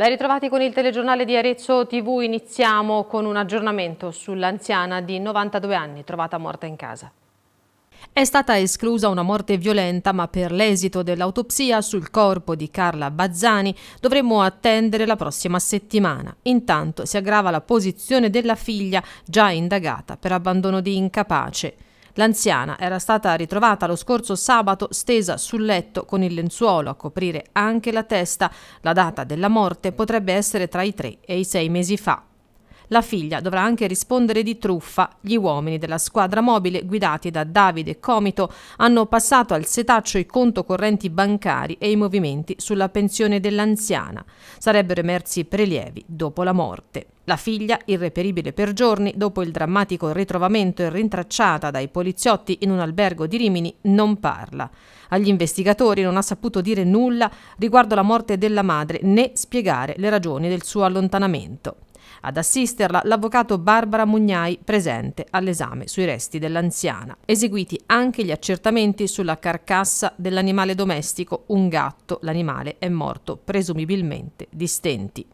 Ben ritrovati con il telegiornale di Arezzo TV, iniziamo con un aggiornamento sull'anziana di 92 anni trovata morta in casa. È stata esclusa una morte violenta, ma per l'esito dell'autopsia sul corpo di Carla Bazzani dovremmo attendere la prossima settimana. Intanto si aggrava la posizione della figlia già indagata per abbandono di incapace. L'anziana era stata ritrovata lo scorso sabato stesa sul letto con il lenzuolo a coprire anche la testa. La data della morte potrebbe essere tra i tre e i sei mesi fa. La figlia dovrà anche rispondere di truffa. Gli uomini della squadra mobile, guidati da Davide Comito, hanno passato al setaccio i conto correnti bancari e i movimenti sulla pensione dell'anziana. Sarebbero emersi prelievi dopo la morte. La figlia, irreperibile per giorni dopo il drammatico ritrovamento e rintracciata dai poliziotti in un albergo di Rimini, non parla. Agli investigatori non ha saputo dire nulla riguardo la morte della madre né spiegare le ragioni del suo allontanamento. Ad assisterla l'avvocato Barbara Mugnai presente all'esame sui resti dell'anziana, eseguiti anche gli accertamenti sulla carcassa dell'animale domestico, un gatto, l'animale è morto presumibilmente di stenti.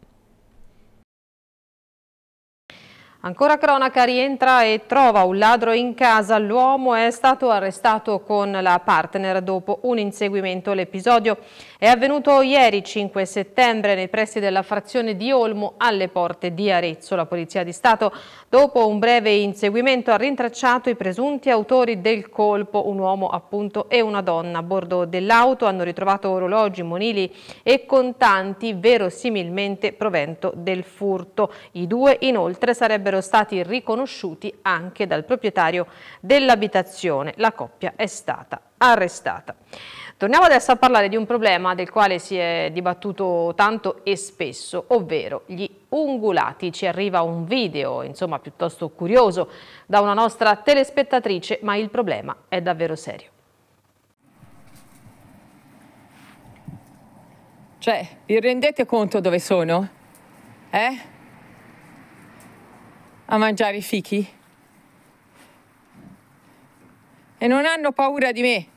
Ancora cronaca rientra e trova un ladro in casa. L'uomo è stato arrestato con la partner dopo un inseguimento. L'episodio è avvenuto ieri 5 settembre nei pressi della frazione di Olmo alle porte di Arezzo. La Polizia di Stato dopo un breve inseguimento ha rintracciato i presunti autori del colpo. Un uomo appunto e una donna a bordo dell'auto hanno ritrovato orologi, monili e contanti verosimilmente provento del furto. I due inoltre sarebbero sarebbero stati riconosciuti anche dal proprietario dell'abitazione. La coppia è stata arrestata. Torniamo adesso a parlare di un problema del quale si è dibattuto tanto e spesso, ovvero gli ungulati. Ci arriva un video, insomma, piuttosto curioso da una nostra telespettatrice, ma il problema è davvero serio. Cioè, vi rendete conto dove sono? Eh? a mangiare i fichi e non hanno paura di me.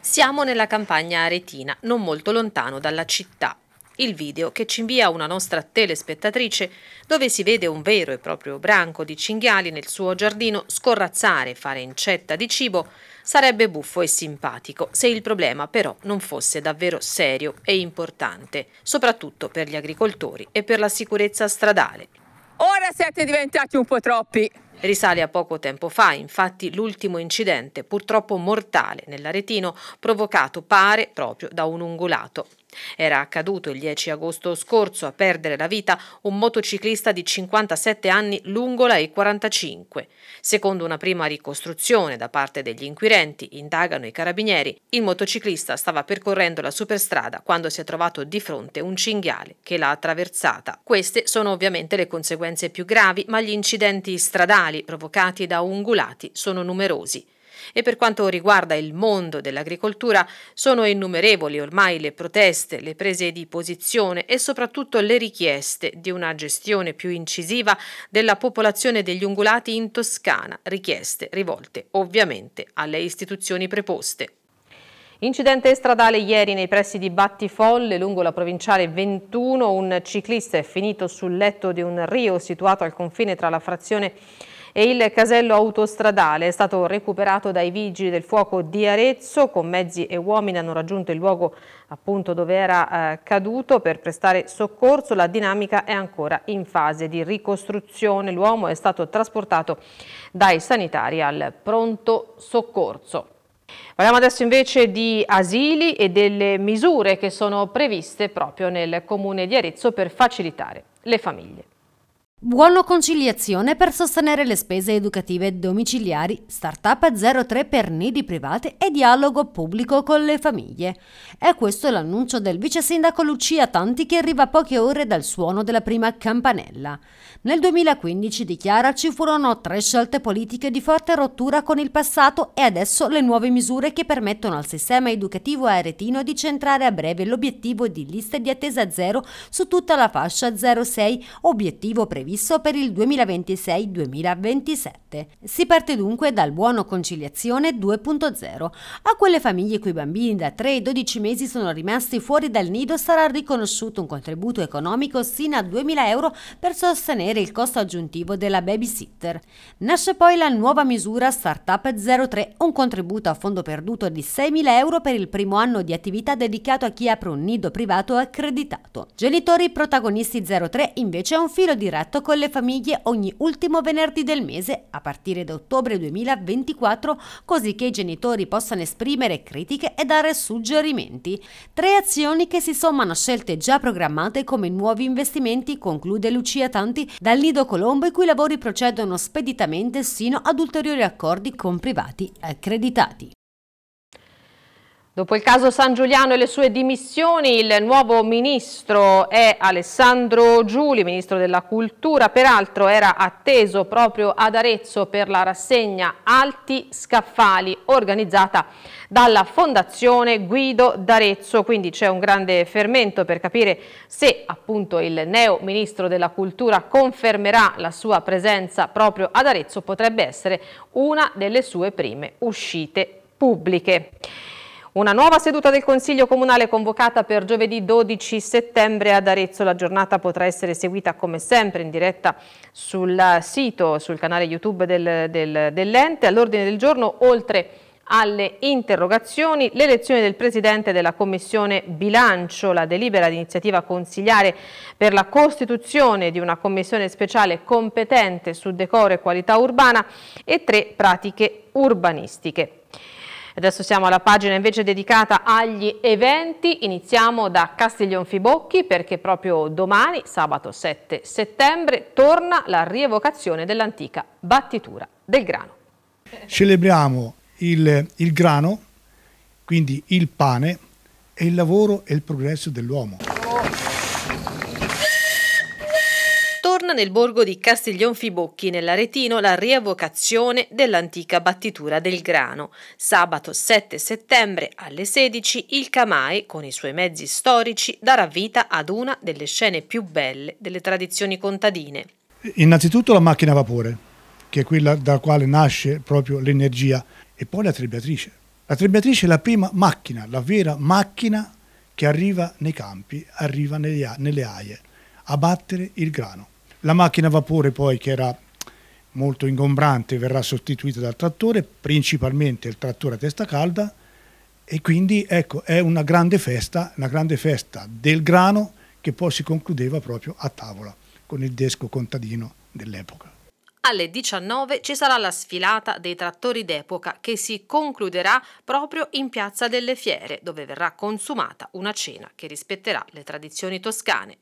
Siamo nella campagna aretina, non molto lontano dalla città. Il video che ci invia una nostra telespettatrice dove si vede un vero e proprio branco di cinghiali nel suo giardino scorrazzare e fare incetta di cibo sarebbe buffo e simpatico se il problema però non fosse davvero serio e importante, soprattutto per gli agricoltori e per la sicurezza stradale. Ora siete diventati un po' troppi. Risale a poco tempo fa, infatti, l'ultimo incidente, purtroppo mortale, nell'Aretino, provocato pare proprio da un ungulato. Era accaduto il 10 agosto scorso a perdere la vita un motociclista di 57 anni lungo la E45. Secondo una prima ricostruzione da parte degli inquirenti, indagano i carabinieri, il motociclista stava percorrendo la superstrada quando si è trovato di fronte un cinghiale che l'ha attraversata. Queste sono ovviamente le conseguenze più gravi, ma gli incidenti stradali provocati da ungulati sono numerosi. E per quanto riguarda il mondo dell'agricoltura, sono innumerevoli ormai le proteste, le prese di posizione e soprattutto le richieste di una gestione più incisiva della popolazione degli ungulati in Toscana, richieste rivolte ovviamente alle istituzioni preposte. Incidente stradale ieri nei pressi di Battifolle, lungo la provinciale 21, un ciclista è finito sul letto di un rio situato al confine tra la frazione e il casello autostradale è stato recuperato dai vigili del fuoco di Arezzo con mezzi e uomini hanno raggiunto il luogo appunto dove era eh, caduto per prestare soccorso. La dinamica è ancora in fase di ricostruzione. L'uomo è stato trasportato dai sanitari al pronto soccorso. Parliamo adesso invece di asili e delle misure che sono previste proprio nel comune di Arezzo per facilitare le famiglie. Buono conciliazione per sostenere le spese educative domiciliari, Startup 03 per nidi private e dialogo pubblico con le famiglie. È questo l'annuncio del vice sindaco Lucia Tanti che arriva a poche ore dal suono della prima campanella. Nel 2015, dichiara, ci furono tre scelte politiche di forte rottura con il passato e adesso le nuove misure che permettono al sistema educativo aretino di centrare a breve l'obiettivo di lista di attesa zero su tutta la fascia 06, obiettivo previsto previsto per il 2026-2027. Si parte dunque dal buono conciliazione 2.0. A quelle famiglie cui i bambini da 3 ai 12 mesi sono rimasti fuori dal nido sarà riconosciuto un contributo economico sino a 2.000 euro per sostenere il costo aggiuntivo della babysitter. Nasce poi la nuova misura Startup 03, un contributo a fondo perduto di 6.000 euro per il primo anno di attività dedicato a chi apre un nido privato accreditato. Genitori protagonisti 03 invece è un filo diretto contatto con le famiglie ogni ultimo venerdì del mese a partire da ottobre 2024 così che i genitori possano esprimere critiche e dare suggerimenti. Tre azioni che si sommano a scelte già programmate come nuovi investimenti, conclude Lucia Tanti, dal Nido Colombo i cui lavori procedono speditamente sino ad ulteriori accordi con privati accreditati. Dopo il caso San Giuliano e le sue dimissioni, il nuovo ministro è Alessandro Giuli, ministro della Cultura. Peraltro era atteso proprio ad Arezzo per la rassegna Alti Scaffali, organizzata dalla Fondazione Guido d'Arezzo. Quindi c'è un grande fermento per capire se appunto il neo ministro della Cultura confermerà la sua presenza proprio ad Arezzo. Potrebbe essere una delle sue prime uscite pubbliche. Una nuova seduta del Consiglio Comunale convocata per giovedì 12 settembre ad Arezzo. La giornata potrà essere seguita come sempre in diretta sul sito, sul canale YouTube del, del, dell'ente. All'ordine del giorno, oltre alle interrogazioni, l'elezione del Presidente della Commissione Bilancio, la delibera d'iniziativa consigliare per la costituzione di una Commissione speciale competente su decoro e qualità urbana e tre pratiche urbanistiche. Adesso siamo alla pagina invece dedicata agli eventi, iniziamo da Castiglionfibocchi perché proprio domani, sabato 7 settembre, torna la rievocazione dell'antica battitura del grano. Celebriamo il, il grano, quindi il pane, e il lavoro e il progresso dell'uomo. Torna nel borgo di Castiglionfibocchi, nell'Aretino, la rievocazione dell'antica battitura del grano. Sabato 7 settembre alle 16 il Camae, con i suoi mezzi storici, darà vita ad una delle scene più belle delle tradizioni contadine. Innanzitutto la macchina a vapore, che è quella dalla quale nasce proprio l'energia, e poi la trebbiatrice. La trebbiatrice è la prima macchina, la vera macchina che arriva nei campi, arriva nelle aie a battere il grano. La macchina a vapore poi che era molto ingombrante verrà sostituita dal trattore, principalmente il trattore a testa calda e quindi ecco è una grande festa, una grande festa del grano che poi si concludeva proprio a tavola con il desco contadino dell'epoca. Alle 19 ci sarà la sfilata dei trattori d'epoca che si concluderà proprio in Piazza delle Fiere, dove verrà consumata una cena che rispetterà le tradizioni toscane.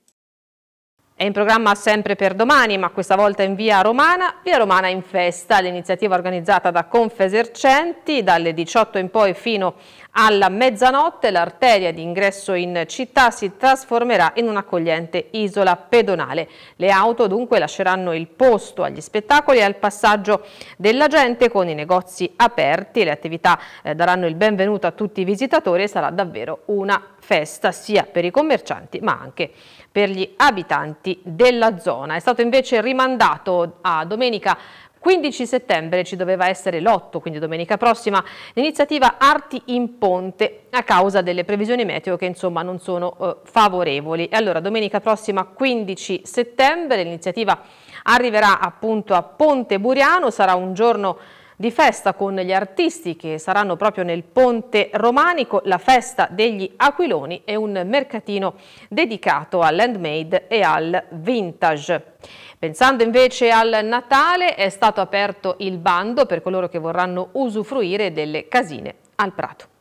È in programma sempre per domani, ma questa volta in via Romana, via Romana in festa, l'iniziativa organizzata da Confesercenti dalle 18 in poi fino a alla mezzanotte l'arteria di ingresso in città si trasformerà in un'accogliente isola pedonale. Le auto dunque lasceranno il posto agli spettacoli e al passaggio della gente con i negozi aperti. Le attività eh, daranno il benvenuto a tutti i visitatori e sarà davvero una festa sia per i commercianti ma anche per gli abitanti della zona. È stato invece rimandato a domenica 15 settembre ci doveva essere l'8, quindi domenica prossima, l'iniziativa Arti in Ponte a causa delle previsioni meteo che insomma non sono eh, favorevoli. E allora domenica prossima 15 settembre l'iniziativa arriverà appunto a Ponte Buriano, sarà un giorno di festa con gli artisti che saranno proprio nel Ponte Romanico, la festa degli aquiloni e un mercatino dedicato all'handmade e al vintage. Pensando invece al Natale è stato aperto il bando per coloro che vorranno usufruire delle casine al Prato.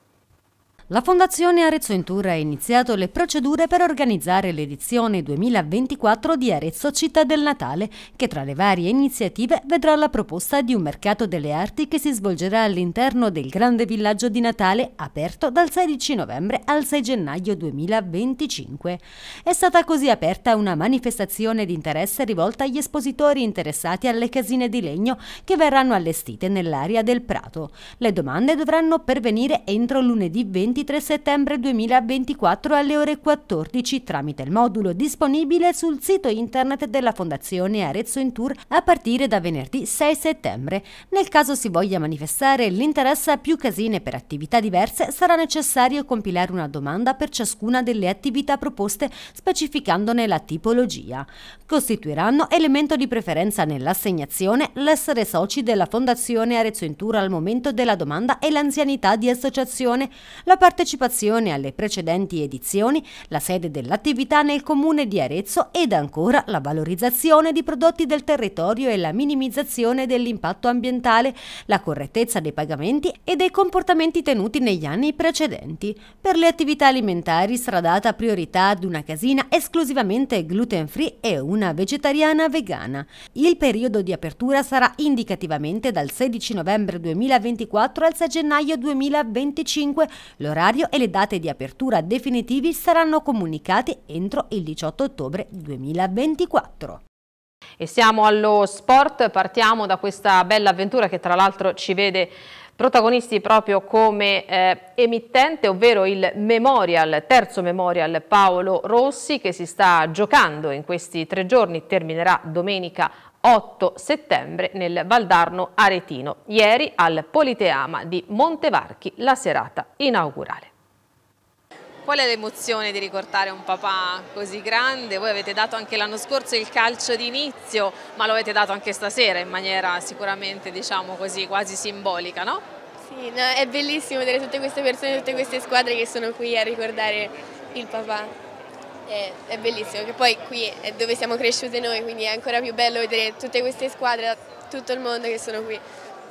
La Fondazione Arezzo in Tour ha iniziato le procedure per organizzare l'edizione 2024 di Arezzo Città del Natale, che tra le varie iniziative vedrà la proposta di un mercato delle arti che si svolgerà all'interno del grande villaggio di Natale, aperto dal 16 novembre al 6 gennaio 2025. È stata così aperta una manifestazione di interesse rivolta agli espositori interessati alle casine di legno che verranno allestite nell'area del Prato. Le domande dovranno pervenire entro lunedì 20 23 settembre 2024 alle ore 14 tramite il modulo disponibile sul sito internet della Fondazione Arezzo in Tour a partire da venerdì 6 settembre. Nel caso si voglia manifestare l'interesse a più casine per attività diverse sarà necessario compilare una domanda per ciascuna delle attività proposte specificandone la tipologia. Costituiranno elemento di preferenza nell'assegnazione l'essere soci della Fondazione Arezzo in Tour al momento della domanda e l'anzianità di associazione. La partecipazione alle precedenti edizioni, la sede dell'attività nel comune di Arezzo ed ancora la valorizzazione di prodotti del territorio e la minimizzazione dell'impatto ambientale, la correttezza dei pagamenti e dei comportamenti tenuti negli anni precedenti. Per le attività alimentari sarà data priorità ad una casina esclusivamente gluten free e una vegetariana vegana. Il periodo di apertura sarà indicativamente dal 16 novembre 2024 al 6 gennaio 2025. L'orario l'orario e le date di apertura definitivi saranno comunicate entro il 18 ottobre 2024. E siamo allo sport, partiamo da questa bella avventura che tra l'altro ci vede protagonisti proprio come eh, emittente, ovvero il Memorial, terzo Memorial Paolo Rossi che si sta giocando in questi tre giorni, terminerà domenica 8 settembre nel Valdarno Aretino, ieri al Politeama di Montevarchi la serata inaugurale. Qual è l'emozione di ricordare un papà così grande? Voi avete dato anche l'anno scorso il calcio d'inizio, ma lo avete dato anche stasera in maniera sicuramente, diciamo così, quasi simbolica, no? Sì, no, è bellissimo vedere tutte queste persone, tutte queste squadre che sono qui a ricordare il papà è, è bellissimo, che poi qui è dove siamo cresciute noi, quindi è ancora più bello vedere tutte queste squadre da tutto il mondo che sono qui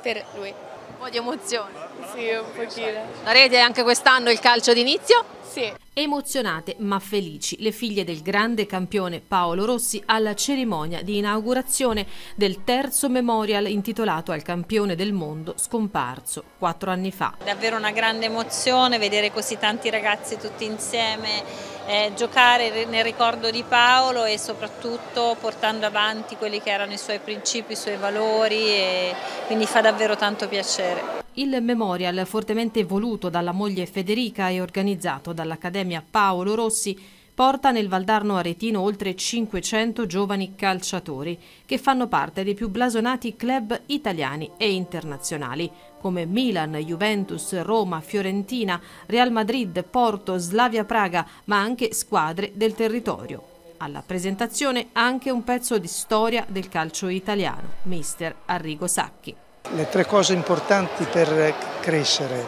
per lui. Un po' di emozione. Sì, un pochino. Darete anche quest'anno il calcio d'inizio? Sì. Emozionate ma felici le figlie del grande campione Paolo Rossi alla cerimonia di inaugurazione del terzo memorial intitolato al campione del mondo scomparso quattro anni fa. Davvero una grande emozione vedere così tanti ragazzi tutti insieme eh, giocare nel ricordo di Paolo e soprattutto portando avanti quelli che erano i suoi principi, i suoi valori e quindi fa davvero tanto piacere. Il memorial, fortemente voluto dalla moglie Federica e organizzato dall'Accademia Paolo Rossi, porta nel Valdarno Aretino oltre 500 giovani calciatori che fanno parte dei più blasonati club italiani e internazionali come Milan, Juventus, Roma, Fiorentina, Real Madrid, Porto, Slavia Praga, ma anche squadre del territorio. Alla presentazione anche un pezzo di storia del calcio italiano, mister Arrigo Sacchi. Le tre cose importanti per crescere.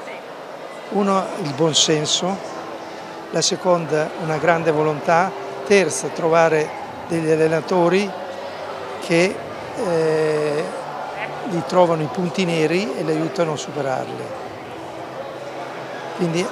Uno, il buon senso, la seconda una grande volontà, terza trovare degli allenatori che eh, trovano i punti neri e li aiutano a superarli. Quindi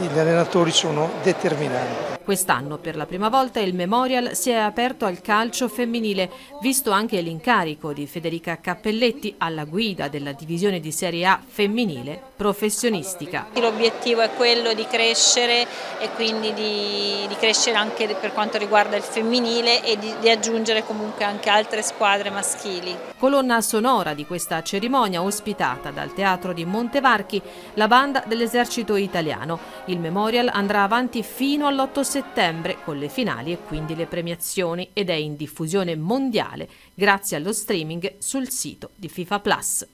gli allenatori sono determinanti. Quest'anno per la prima volta il Memorial si è aperto al calcio femminile, visto anche l'incarico di Federica Cappelletti alla guida della divisione di Serie A femminile professionistica. L'obiettivo è quello di crescere e quindi di, di, crescere anche per quanto riguarda il femminile e di, di aggiungere comunque anche altre squadre maschili. Colonna sonora di questa cerimonia ospitata dal Teatro di Montevarchi, la banda dell'esercito italiano il Memorial andrà avanti fino all'8 settembre con le finali e quindi le premiazioni ed è in diffusione mondiale grazie allo streaming sul sito di FIFA Plus.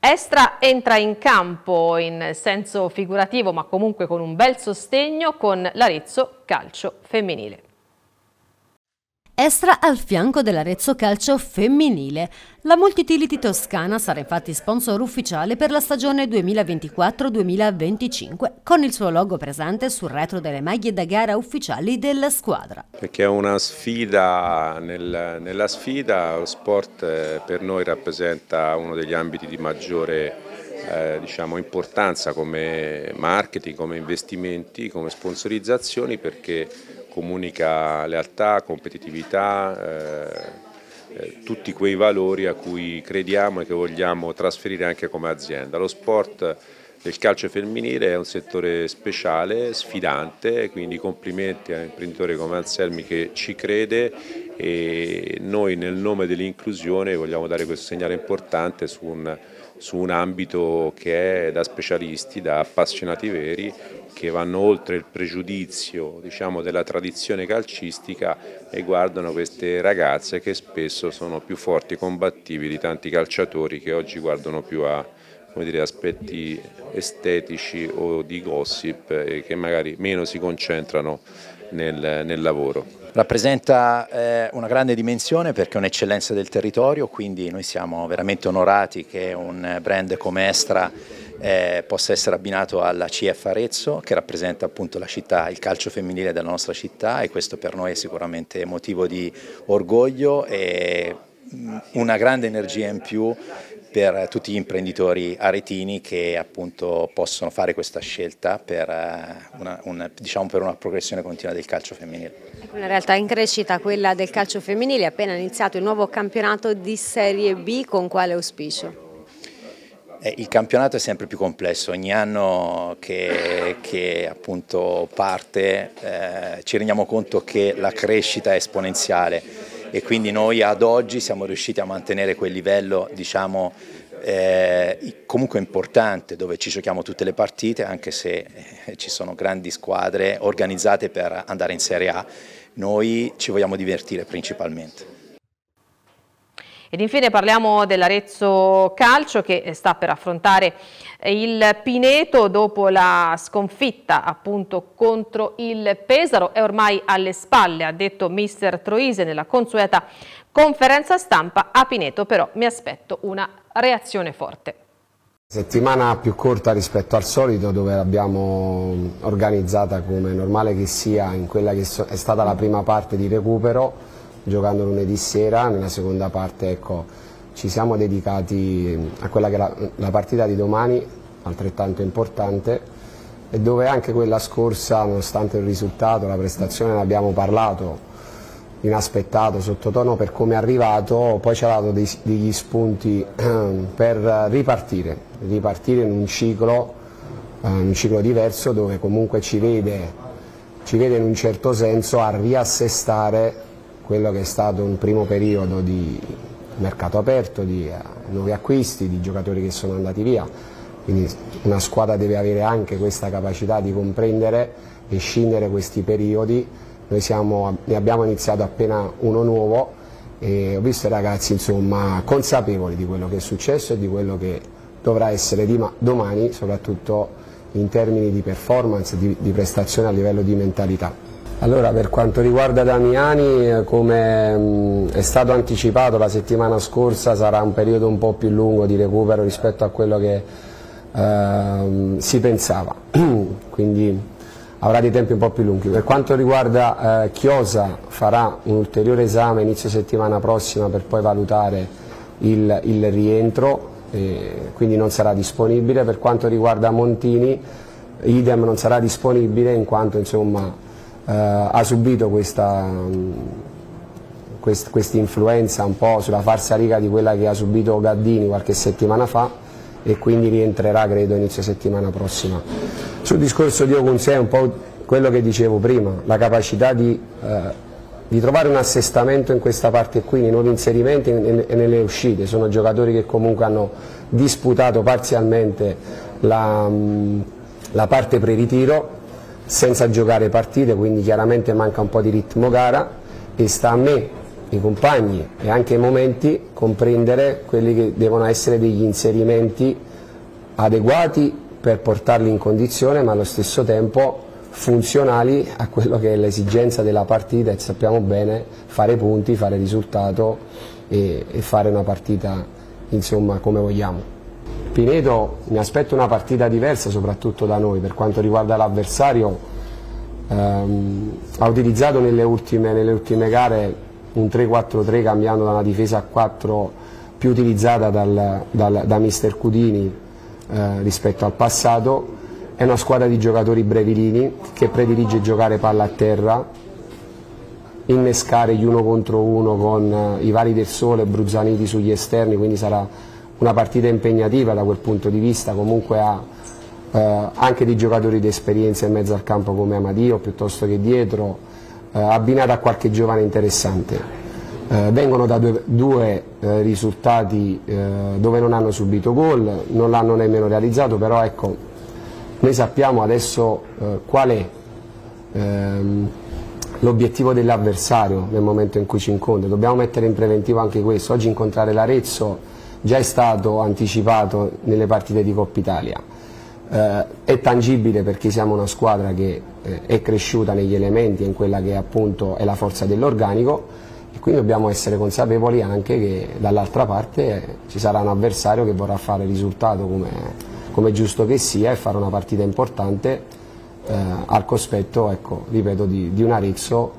Estra entra in campo in senso figurativo ma comunque con un bel sostegno con l'Arezzo Calcio Femminile. Estra al fianco dell'Arezzo Calcio femminile. La Multitility Toscana sarà infatti sponsor ufficiale per la stagione 2024-2025 con il suo logo presente sul retro delle maglie da gara ufficiali della squadra. Perché è una sfida, nel, nella sfida lo sport eh, per noi rappresenta uno degli ambiti di maggiore eh, diciamo, importanza come marketing, come investimenti, come sponsorizzazioni perché comunica lealtà, competitività, eh, eh, tutti quei valori a cui crediamo e che vogliamo trasferire anche come azienda. Lo sport del calcio femminile è un settore speciale, sfidante, quindi complimenti a un imprenditore come Anselmi che ci crede e noi nel nome dell'inclusione vogliamo dare questo segnale importante su un, su un ambito che è da specialisti, da appassionati veri che vanno oltre il pregiudizio diciamo, della tradizione calcistica e guardano queste ragazze che spesso sono più forti e combattivi di tanti calciatori che oggi guardano più a dire, aspetti estetici o di gossip e che magari meno si concentrano nel, nel lavoro. Rappresenta eh, una grande dimensione perché è un'eccellenza del territorio, quindi noi siamo veramente onorati che un brand come Estra eh, possa essere abbinato alla CF Arezzo che rappresenta appunto la città, il calcio femminile della nostra città e questo per noi è sicuramente motivo di orgoglio e mm, una grande energia in più per tutti gli imprenditori aretini che appunto possono fare questa scelta per eh, una, una, diciamo per una progressione continua del calcio femminile. Una ecco, realtà in crescita quella del calcio femminile, appena iniziato il nuovo campionato di Serie B, con quale auspicio? Eh, il campionato è sempre più complesso, ogni anno che, che parte eh, ci rendiamo conto che la crescita è esponenziale e quindi noi ad oggi siamo riusciti a mantenere quel livello diciamo, eh, comunque importante dove ci giochiamo tutte le partite anche se eh, ci sono grandi squadre organizzate per andare in Serie A, noi ci vogliamo divertire principalmente. Ed infine parliamo dell'Arezzo Calcio che eh, sta per affrontare eh, il Pineto dopo la sconfitta appunto contro il Pesaro. È ormai alle spalle, ha detto mister Troise nella consueta conferenza stampa. A Pineto però mi aspetto una reazione forte. Settimana più corta rispetto al solito dove l'abbiamo mm, organizzata come è normale che sia in quella che è stata la prima parte di recupero giocando lunedì sera, nella seconda parte ecco, ci siamo dedicati a quella che è la, la partita di domani, altrettanto importante, e dove anche quella scorsa, nonostante il risultato, la prestazione, ne abbiamo parlato inaspettato, sottotono per come è arrivato, poi ci ha dato dei, degli spunti per ripartire, ripartire in un ciclo, eh, un ciclo diverso dove comunque ci vede, ci vede in un certo senso a riassestare quello che è stato un primo periodo di mercato aperto, di eh, nuovi acquisti, di giocatori che sono andati via, quindi una squadra deve avere anche questa capacità di comprendere e scindere questi periodi, noi siamo, ne abbiamo iniziato appena uno nuovo e ho visto i ragazzi insomma, consapevoli di quello che è successo e di quello che dovrà essere domani, soprattutto in termini di performance, di, di prestazione a livello di mentalità. Allora, per quanto riguarda Damiani, eh, come mm, è stato anticipato la settimana scorsa sarà un periodo un po' più lungo di recupero rispetto a quello che eh, si pensava, quindi avrà dei tempi un po' più lunghi. Per quanto riguarda eh, Chiosa farà un ulteriore esame inizio settimana prossima per poi valutare il, il rientro, eh, quindi non sarà disponibile. Per quanto riguarda Montini, idem non sarà disponibile in quanto insomma eh, ha subito questa quest, quest influenza un po' sulla farsa riga di quella che ha subito Gaddini qualche settimana fa e quindi rientrerà credo inizio settimana prossima. Sul discorso di Okunse è un po' quello che dicevo prima, la capacità di, eh, di, trovare un assestamento in questa parte qui, nei nuovi inserimenti e nelle uscite, sono giocatori che comunque hanno disputato parzialmente la, la parte pre-ritiro senza giocare partite, quindi chiaramente manca un po' di ritmo gara e sta a me, i compagni e anche i momenti comprendere quelli che devono essere degli inserimenti adeguati per portarli in condizione ma allo stesso tempo funzionali a quello che è l'esigenza della partita e sappiamo bene fare punti, fare risultato e, e fare una partita insomma come vogliamo. Pineto mi aspetto una partita diversa soprattutto da noi per quanto riguarda l'avversario ehm, ha utilizzato nelle ultime, nelle ultime gare un 3-4-3 cambiando da una difesa a 4 più utilizzata dal, dal, da mister Cudini eh, rispetto al passato è una squadra di giocatori brevilini che predilige giocare palla a terra innescare gli uno contro uno con eh, i vari del sole Bruzzaniti sugli esterni quindi sarà una partita impegnativa da quel punto di vista, comunque ha eh, anche di giocatori di esperienza in mezzo al campo come Amadio piuttosto che dietro, eh, abbinata a qualche giovane interessante. Eh, vengono da due, due eh, risultati eh, dove non hanno subito gol, non l'hanno nemmeno realizzato, però ecco, noi sappiamo adesso eh, qual è ehm, l'obiettivo dell'avversario nel momento in cui ci incontra, dobbiamo mettere in preventivo anche questo, oggi incontrare l'Arezzo già è stato anticipato nelle partite di Coppa Italia. Eh, è tangibile perché siamo una squadra che eh, è cresciuta negli elementi, in quella che appunto è la forza dell'organico e quindi dobbiamo essere consapevoli anche che dall'altra parte eh, ci sarà un avversario che vorrà fare risultato come, come giusto che sia e fare una partita importante eh, al cospetto, ecco, ripeto, di, di un Arezzo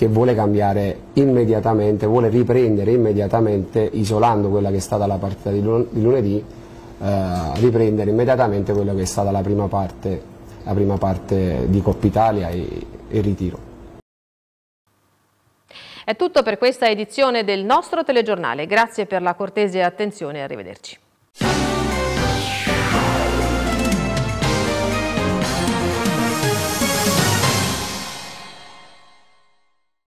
che vuole cambiare immediatamente, vuole riprendere immediatamente, isolando quella che è stata la partita di, lunedì, eh, riprendere immediatamente quella che è stata la prima parte, la prima parte di Coppa Italia e, il ritiro. È tutto per questa edizione del nostro telegiornale. Grazie per la cortese attenzione e arrivederci.